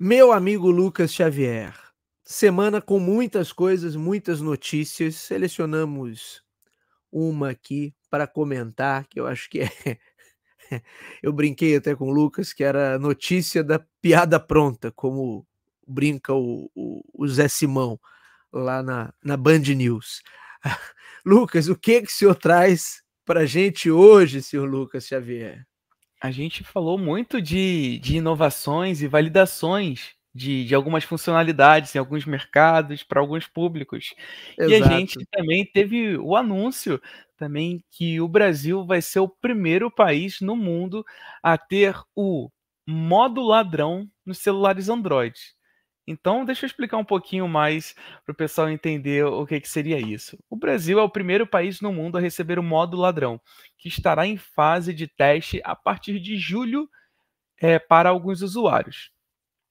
Meu amigo Lucas Xavier, semana com muitas coisas, muitas notícias. Selecionamos uma aqui para comentar, que eu acho que é. Eu brinquei até com o Lucas, que era a notícia da piada pronta, como brinca o, o, o Zé Simão lá na, na Band News. Lucas, o que, que o senhor traz para gente hoje, senhor Lucas Xavier? A gente falou muito de, de inovações e validações de, de algumas funcionalidades em alguns mercados, para alguns públicos. Exato. E a gente também teve o anúncio também que o Brasil vai ser o primeiro país no mundo a ter o modo ladrão nos celulares Android. Então, deixa eu explicar um pouquinho mais para o pessoal entender o que, que, seria isso. O Brasil é o primeiro país no mundo a receber o modo ladrão, que estará em fase de teste a partir de julho é, para alguns usuários.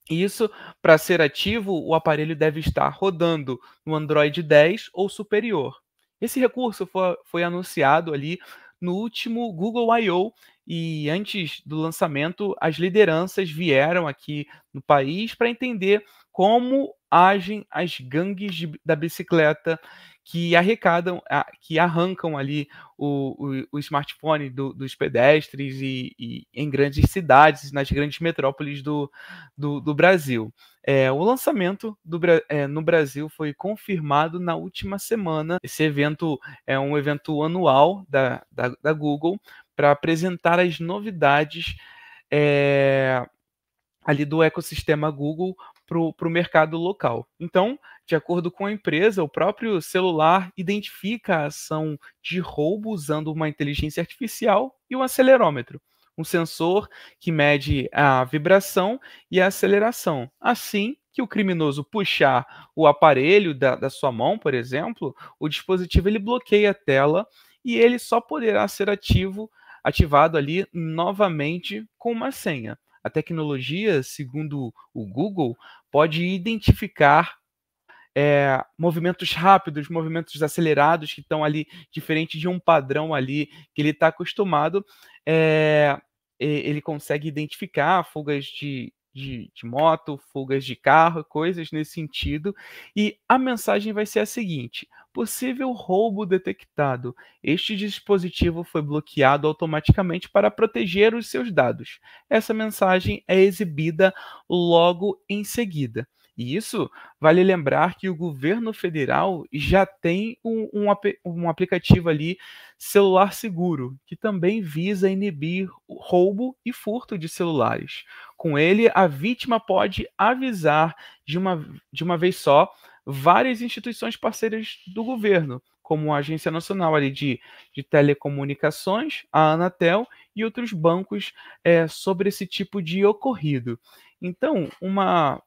E isso, para ser ativo, o aparelho deve estar rodando no Android 10 ou superior. Esse recurso foi, foi anunciado ali no último Google I.O. e antes do lançamento, as lideranças vieram aqui no país para entender como agem as gangues de, da bicicleta que arrecadam, que arrancam ali o, o, o smartphone do, dos pedestres e, e, em grandes cidades, nas grandes metrópoles do, do, do Brasil. É, o lançamento do, é, no Brasil foi confirmado na última semana. Esse evento é um evento anual da, da, da Google para apresentar as novidades é, ali do ecossistema Google para o mercado local. Então, de acordo com a empresa, o próprio celular identifica a ação de roubo usando uma inteligência artificial e um acelerômetro, um sensor que mede a vibração e a aceleração. Assim, que o criminoso puxar o aparelho da, da sua mão, por exemplo, o dispositivo ele bloqueia a tela e ele só poderá ser ativo ativado ali novamente com uma senha. A tecnologia, segundo o Google, pode identificar é, movimentos rápidos, movimentos acelerados que estão ali diferente de um padrão ali que ele está acostumado. É, ele consegue identificar fugas de de, de moto, fugas de carro, coisas nesse sentido. E a mensagem vai ser a seguinte: possível roubo detectado. Este dispositivo foi bloqueado automaticamente para proteger os seus dados. Essa mensagem é exibida logo em seguida. E isso vale lembrar que o governo federal já tem um, um, um aplicativo ali, Celular Seguro, que também visa inibir roubo e furto de celulares. Com ele, a vítima pode avisar de uma, de uma vez só várias instituições parceiras do governo, como a Agência Nacional ali, de, de Telecomunicações, a Anatel e outros bancos é, sobre esse tipo de ocorrido. Então, uma,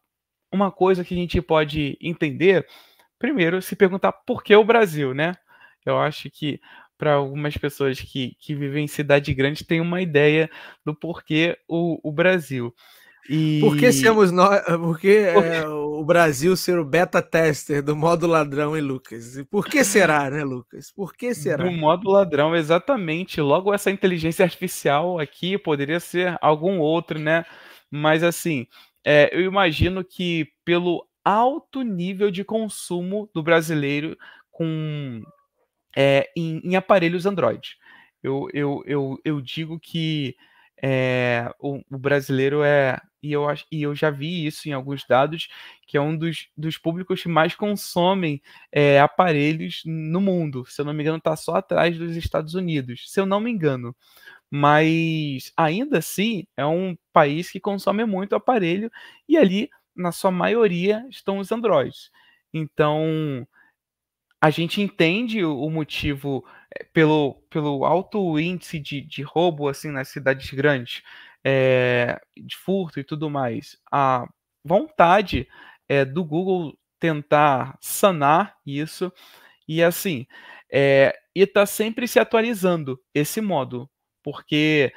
uma coisa que a gente pode entender, primeiro, se perguntar por que o Brasil, né? Eu acho que para algumas pessoas que, que vivem em cidade grande tem uma ideia do porquê o, o Brasil. E... Por que somos nós? Por que é, o Brasil ser o beta tester do modo ladrão e Lucas? por que será, né, Lucas? Por que será? Do modo ladrão, exatamente. Logo, essa inteligência artificial aqui poderia ser algum outro, né? Mas assim, é, eu imagino que pelo alto nível de consumo do brasileiro com é, em, em, aparelhos Android. Eu, eu, eu, eu digo que é, o, o, brasileiro é, e eu, e eu já vi isso em alguns dados, que é um dos, dos públicos que mais consomem é, aparelhos no mundo. Se eu não me engano, está só atrás dos Estados Unidos, se eu não me engano mas ainda assim é um país que consome muito aparelho e ali, na sua maioria, estão os Androids. Então, a gente entende o motivo eh, pelo, pelo alto índice de, de roubo assim nas cidades grandes, é, de furto e tudo mais. A vontade é, do Google tentar sanar isso e assim, é, e está sempre se atualizando esse módulo porque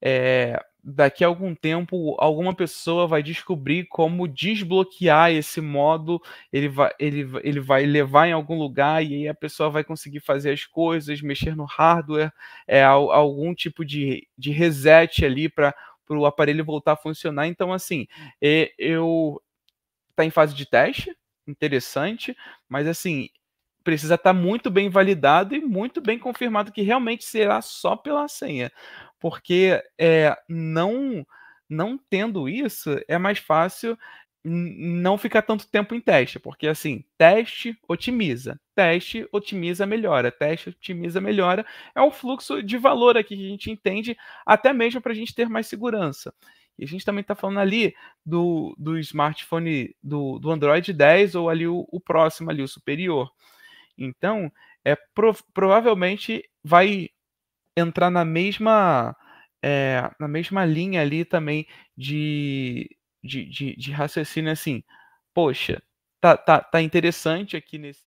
é, daqui a algum tempo alguma pessoa vai descobrir como desbloquear esse modo, ele vai, ele, ele vai levar em algum lugar e aí a pessoa vai conseguir fazer as coisas, mexer no hardware, é, algum tipo de, de reset ali para o aparelho voltar a funcionar. Então, assim, eu tá em fase de teste, interessante, mas assim, precisa estar tá muito bem validado e muito bem confirmado que realmente será só pela senha. Porque é, não, não tendo isso, é mais fácil não ficar tanto tempo em teste, porque assim, teste, otimiza, teste, otimiza, melhora, teste, otimiza, melhora, é um fluxo de valor aqui que a gente entende, até mesmo para a gente ter mais segurança. E a gente também está falando ali do, do smartphone do, do Android 10 ou ali o, o próximo, ali o superior. Então, é provavelmente vai entrar na mesma é, na mesma linha ali também de, de, de, de raciocínio assim, poxa, tá, tá, tá interessante aqui nesse